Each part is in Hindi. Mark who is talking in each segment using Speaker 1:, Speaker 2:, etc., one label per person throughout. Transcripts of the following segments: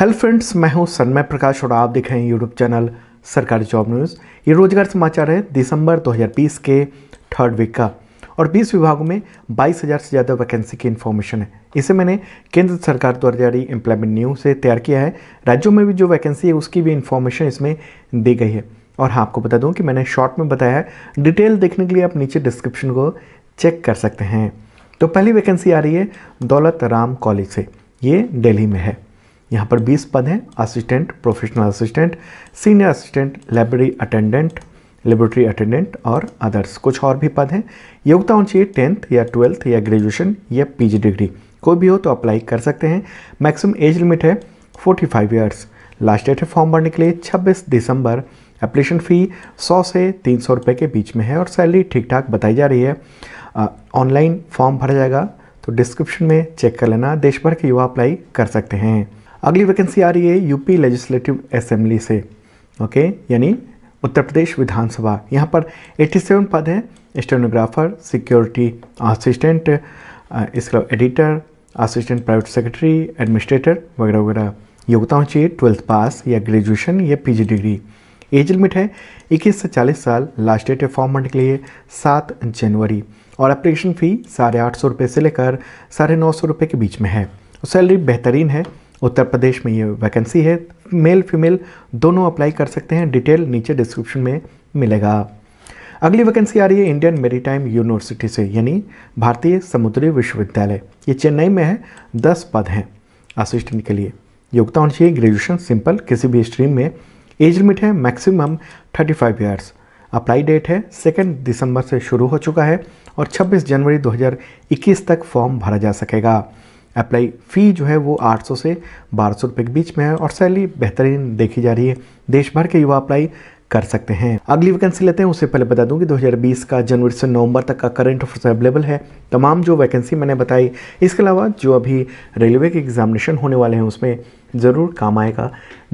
Speaker 1: हेलो फ्रेंड्स मैं हूं सन्मय प्रकाश और आप देख रहे हैं यूट्यूब चैनल सरकारी जॉब न्यूज़ ये रोजगार समाचार है दिसंबर 2020 के थर्ड वीक का और 20 विभागों में 22,000 से ज़्यादा वैकेंसी की इन्फॉर्मेशन है इसे मैंने केंद्र सरकार द्वारा जारी एम्प्लॉयमेंट न्यूज से तैयार किया है राज्यों में भी जो वैकेंसी है उसकी भी इन्फॉर्मेशन इसमें दी गई है और हाँ आपको बता दूँ कि मैंने शॉर्ट में बताया है डिटेल देखने के लिए आप नीचे डिस्क्रिप्शन को चेक कर सकते हैं तो पहली वैकेंसी आ रही है दौलत राम कॉलेज से ये दिल्ली में है यहाँ पर 20 पद हैं assistant professional assistant senior assistant library attendant laboratory attendant और अदर्स कुछ और भी पद हैं योग्यता होनी चाहिए टेंथ या ट्वेल्थ या ग्रेजुएशन या पी डिग्री कोई भी हो तो अप्लाई कर सकते हैं मैक्सिमम एज लिमिट है 45 फाइव ईयर्स लास्ट डेट है फॉर्म भरने के लिए 26 दिसंबर एप्लीकेशन फ़ी 100 से तीन सौ रुपये के बीच में है और सैलरी ठीक ठाक बताई जा रही है ऑनलाइन फॉर्म भरा जाएगा तो डिस्क्रिप्शन में चेक कर लेना देश भर के युवा अप्लाई कर सकते हैं अगली वैकेंसी आ रही है यूपी लेजिस्लेटिव असेंबली से ओके यानी उत्तर प्रदेश विधानसभा यहाँ पर 87 पद हैं स्टेनोग्राफर सिक्योरिटी असिस्टेंट इसके अलावा editor assistant private secretary administrator वगैरह वगैरह योग्यता चाहिए ट्वेल्थ पास या ग्रेजुएशन या पीजी डिग्री एज लिमिट है 21 से 40 साल लास्ट डेट है फॉर्म भरने के लिए 7 जनवरी और एप्लीकेशन फ़ी साढ़े आठ सौ रुपये से लेकर साढ़े नौ सौ रुपये के बीच में है सैलरी बेहतरीन है उत्तर प्रदेश में ये वैकेंसी है मेल फीमेल दोनों अप्लाई कर सकते हैं डिटेल नीचे डिस्क्रिप्शन में मिलेगा अगली वैकेंसी आ रही है इंडियन मेरीटाइम यूनिवर्सिटी से यानी भारतीय समुद्री विश्वविद्यालय ये चेन्नई में है दस पद हैं असिस्टेंट के लिए योग्यता होनी चाहिए ग्रेजुएशन सिंपल किसी भी स्ट्रीम में एज लिमिट है maximum 35 five years apply date है सेकेंड दिसंबर से शुरू हो चुका है और 26 जनवरी 2021 तक फॉर्म भरा जा सकेगा अप्लाई फ़ी जो है वो 800 से बारह सौ रुपये के बीच में है और सैलरी बेहतरीन देखी जा रही है देश भर के युवा अप्लाई कर सकते हैं अगली वैकेंसी लेते हैं उससे पहले बता दूं कि 2020 का जनवरी से नवंबर तक का करंट ऑफर्स अवेलेबल है तमाम जो वैकेंसी मैंने बताई इसके अलावा जो अभी रेलवे के एग्जामिनेशन होने वाले हैं उसमें ज़रूर काम आएगा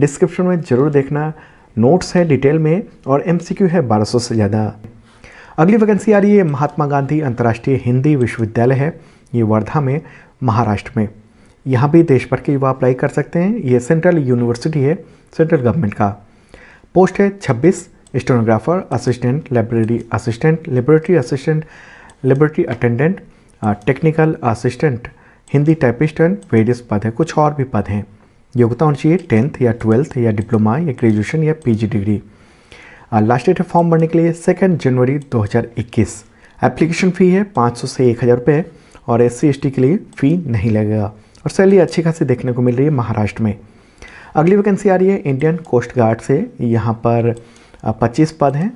Speaker 1: डिस्क्रिप्शन में ज़रूर देखना नोट्स है डिटेल में और एम है बारह से ज़्यादा अगली वैकेंसी आ रही है महात्मा गांधी अंतर्राष्ट्रीय हिंदी विश्वविद्यालय है ये वर्धा में महाराष्ट्र में यहाँ भी देश भर के युवा अप्लाई कर सकते हैं ये सेंट्रल यूनिवर्सिटी है सेंट्रल गवर्नमेंट का पोस्ट है छब्बीस stenographer assistant library assistant laboratory assistant laboratory attendant technical assistant Hindi typist and various पद हैं कुछ और भी पद हैं योग्यता होनी चाहिए टेंथ या ट्वेल्थ या डिप्लोमा या ग्रेजुएशन या पीजी डिग्री लास्ट डेट है फॉर्म भरने के लिए सेकेंड जनवरी 2021 एप्लीकेशन फ़ी है 500 से एक हज़ार रुपये और एस सी के लिए फ़ी नहीं लगेगा और सैलरी अच्छी खासी देखने को मिल रही है महाराष्ट्र में अगली वैकेंसी आ रही है इंडियन कोस्ट गार्ड से यहाँ पर पच्चीस पद हैं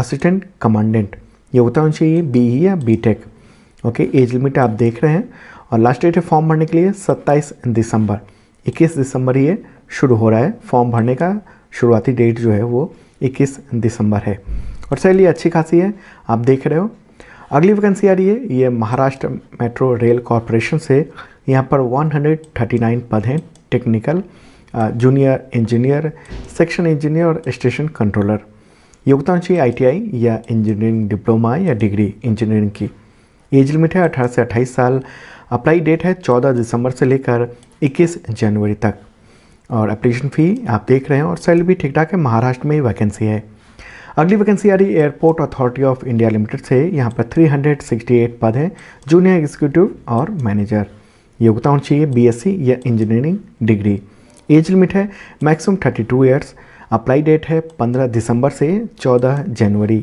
Speaker 1: असिस्टेंट कमांडेंट ये होता होना चाहिए बी या B tech okay age limit आप देख रहे हैं और लास्ट डेट है फॉर्म भरने के लिए 27 दिसंबर 21 दिसंबर ये शुरू हो रहा है फॉर्म भरने का शुरुआती डेट जो है वो 21 दिसंबर है और सैलरी अच्छी खासी है आप देख रहे हो अगली वैकेंसी आ रही है ये महाराष्ट्र मेट्रो रेल कॉरपोरेशन से यहाँ पर 139 पद हैं technical junior engineer section engineer और स्टेशन कंट्रोलर योगदान चाहिए आईटीआई या इंजीनियरिंग डिप्लोमा या डिग्री इंजीनियरिंग की एज लिमिट है 18 से 28 साल अप्लाई डेट है 14 दिसंबर से लेकर 21 जनवरी तक और अप्लीकेशन फ़ी आप देख रहे हैं और सैलरी भी ठीक ठाक है महाराष्ट्र में ही वैकेंसी है अगली वैकेंसी आ रही airport authority of India limited से यहाँ पर 368 पद हैं जूनियर एग्जीक्यूटिव और मैनेजर योग्यता होनी चाहिए बीएससी या इंजीनियरिंग डिग्री एज लिमिट है मैक्सिमम 32 ईयर्स अप्लाई डेट है 15 दिसंबर से 14 जनवरी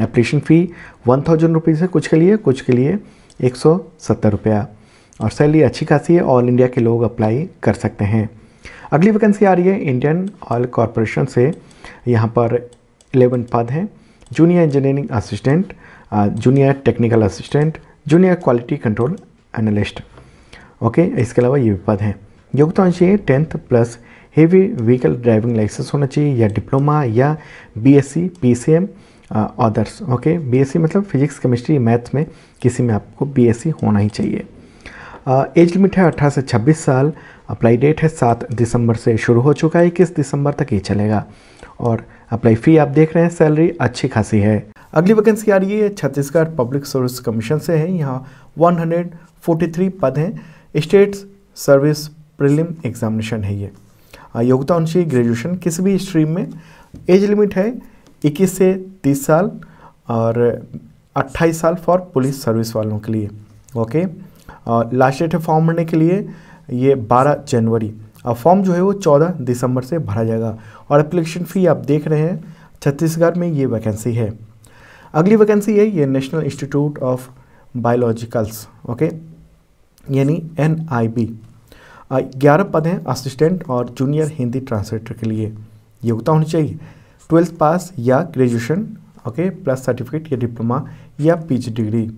Speaker 1: application fee one thousand rupees है कुछ के लिए कुछ के लिए एक सौ सत्तर रुपया और सैलरी अच्छी खासी है ऑल इंडिया के लोग अप्लाई कर सकते हैं अगली वैकेंसी आ रही है इंडियन ऑयल कॉरपोरेशन से यहाँ पर इलेवन पद हैं junior engineering assistant junior technical assistant junior quality control analyst okay इसके अलावा ये पद हैं योग्यता होनी चाहिए tenth plus heavy vehicle driving licence होना चाहिए या डिप्लोमा या BSc PCM others okay BSc मतलब फिजिक्स केमिस्ट्री मैथ्स में किसी में आपको बीएससी होना ही चाहिए एज लिमिट है अट्ठारह से छब्बीस साल अप्लाई डेट है सात दिसंबर से शुरू हो चुका है इक्कीस दिसंबर तक ये चलेगा और अप्लाई फ़ी आप देख रहे हैं सैलरी अच्छी खासी है अगली वैकेंसी आ रही है छत्तीसगढ़ पब्लिक सर्विस कमीशन से है यहाँ 143 पद हैं स्टेट सर्विस प्रिलिम एग्जामिनेशन है ये योग्यता होनी ग्रेजुएशन किसी भी स्ट्रीम में एज लिमिट है 21 से 30 साल और 28 साल फॉर पुलिस सर्विस वालों के लिए ओके लास्ट डेट है फॉर्म भरने के लिए ये 12 जनवरी फॉर्म जो है वो चौदह दिसंबर से भरा जाएगा और एप्लीकेशन फ़ी आप देख रहे हैं छत्तीसगढ़ में ये वैकेंसी है अगली वैकेंसी है ये national institute of biologicals okay यानी एन आई बी ग्यारह पद हैं असिस्टेंट और जूनियर हिंदी ट्रांसलेटर के लिए योग्यता होनी चाहिए ट्वेल्थ पास या ग्रेजुएशन ओके प्लस सर्टिफिकेट या डिप्लोमा या पीजी डिग्री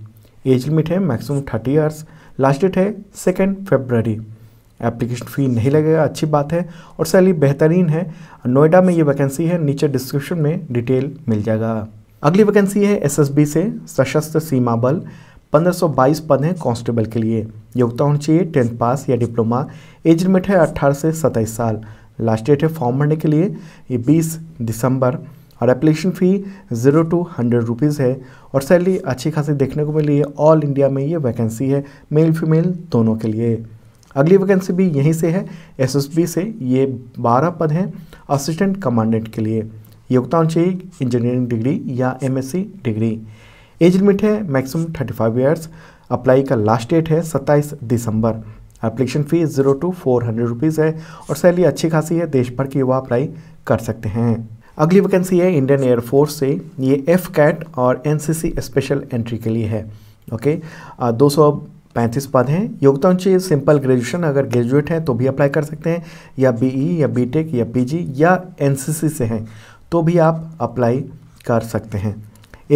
Speaker 1: एज लिमिट है maximum thirty years last date है सेकेंड फेबररी एप्लीकेशन फ़ी नहीं लगेगा अच्छी बात है और सैलरी बेहतरीन है नोएडा में ये वैकेंसी है नीचे डिस्क्रिप्शन में डिटेल मिल जाएगा अगली वैकेंसी है एसएसबी से सशस्त्र सीमा बल 1522 पद हैं कांस्टेबल के लिए योग्यता होनी चाहिए टेंथ पास या डिप्लोमा एज लिमिट है 18 से 27 साल लास्ट डेट है फॉर्म भरने के लिए ये 20 दिसंबर और application fee zero two hundred rupees है और सैलरी अच्छी खासी देखने को मिली है ऑल इंडिया में ये वैकेंसी है मेल फीमेल दोनों के लिए अगली वैकेंसी भी यहीं से है एस से ये बारह पद हैं असिस्टेंट कमांडेंट के लिए योगदान चाहिए इंजीनियरिंग डिग्री या एम डिग्री एज लिमिट है maximum thirty five years apply का लास्ट डेट है सत्ताईस दिसंबर application fees zero two four hundred rupees है और सैलरी अच्छी खासी है देश भर के युवा अप्लाई कर सकते हैं अगली वैकेंसी है इंडियन एयरफोर्स से ये एफ कैट और एन स्पेशल एंट्री के लिए है ओके दो सौ पैंतीस पद हैं योग्यता चाहिए सिंपल ग्रेजुएशन अगर ग्रेजुएट हैं तो भी अप्लाई कर सकते हैं या बीई e, या बीटेक या पीजी या एनसीसी से हैं तो भी आप अप्लाई कर सकते हैं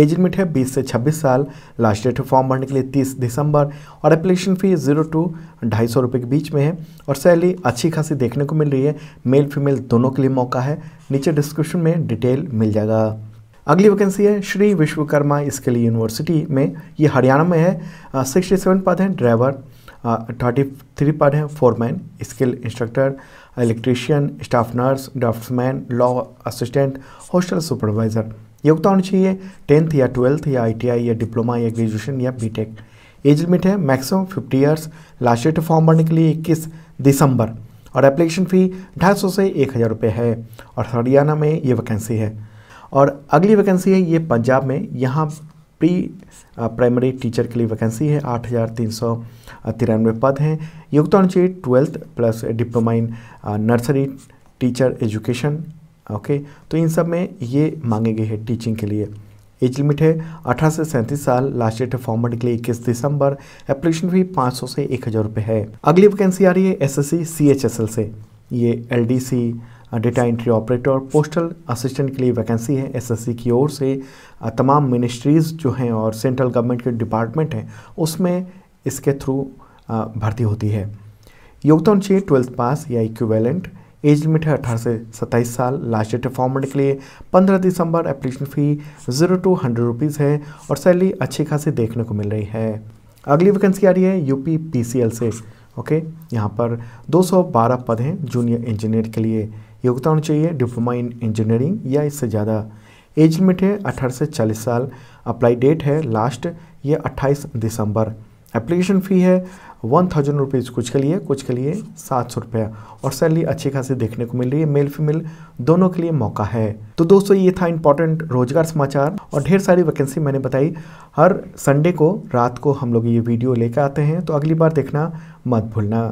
Speaker 1: एज लिमिट है 20 से 26 साल लास्ट डेट है फॉर्म भरने के लिए 30 दिसंबर और एप्लीकेशन फ़ी जीरो टू ढाई सौ रुपये के बीच में है और सैलरी अच्छी खासी देखने को मिल रही है मेल फीमेल दोनों के लिए मौका है नीचे डिस्क्रिप्शन में डिटेल मिल जाएगा अगली वैकेंसी है श्री विश्वकर्मा स्किल यूनिवर्सिटी में ये हरियाणा में है सिक्सटी सेवन पद हैं ड्राइवर थर्टी थ्री पद हैं foreman skill instructor electrician staff nurse draftsman law assistant hostel supervisor योग्यता होनी चाहिए टेंथ या ट्वेल्थ या आईटीआई या डिप्लोमा या ग्रेजुएशन या बीटेक एज लिमिट है maximum fifty years last date form भरने के लिए इक्कीस दिसंबर और एप्लीकेशन फ़ी ढाई सौ से एक हज़ार रुपये है और हरियाणा में ये वैकेंसी है और अगली वैकेंसी है ये पंजाब में यहाँ प्री प्राइमरी टीचर के लिए वैकेंसी है आठ हज़ार तीन सौ तिरानवे पद हैं योग्यता होनी चाहिए twelfth plus diploma in nursery teacher education okay तो इन सब में ये मांगे गए हैं टीचिंग के लिए एज लिमिट है अठारह से सैंतीस साल लास्ट डेट है फॉर्मेट के लिए इक्कीस दिसंबर एप्लीकेशन फी पाँच सौ से एक हज़ार रुपये है अगली वैकेंसी आ रही है S S C C H S L से ये L D C data entry operator postal assistant के लिए वैकेंसी है एसएससी की ओर से तमाम मिनिस्ट्रीज़ जो हैं और सेंट्रल गवर्नमेंट के डिपार्टमेंट हैं उसमें इसके थ्रू भर्ती होती है योगदान चाहिए ट्वेल्थ पास या इक्वेलेंट एज लिमिट है अठारह से सत्ताईस साल लास्ट डेट फॉर्मेट के लिए पंद्रह दिसंबर application fee zero two hundred rupees है और सैलरी अच्छी खासी देखने को मिल रही है अगली वैकेंसी आ रही है यूपी पीसीएल से ओके यहाँ पर 212 पद हैं जूनियर इंजीनियर के लिए होनी चाहिए डिप्लोमा इन इंजीनियरिंग या इससे ज़्यादा एज लिमिट है अठारह से चालीस साल अप्लाई डेट है लास्ट ये अट्ठाईस दिसंबर एप्लीकेशन फ़ी है वन थाउजेंड रुपीज़ कुछ के लिए कुछ के लिए सात सौ रुपया और सैलरी अच्छी खासी देखने को मिल रही है मेल फीमेल दोनों के लिए मौका है तो दोस्तों ये था इंपॉर्टेंट रोजगार समाचार और ढेर सारी वैकेंसी मैंने बताई हर संडे को रात को हम लोग ये वीडियो लेकर आते हैं तो अगली बार देखना मत भूलना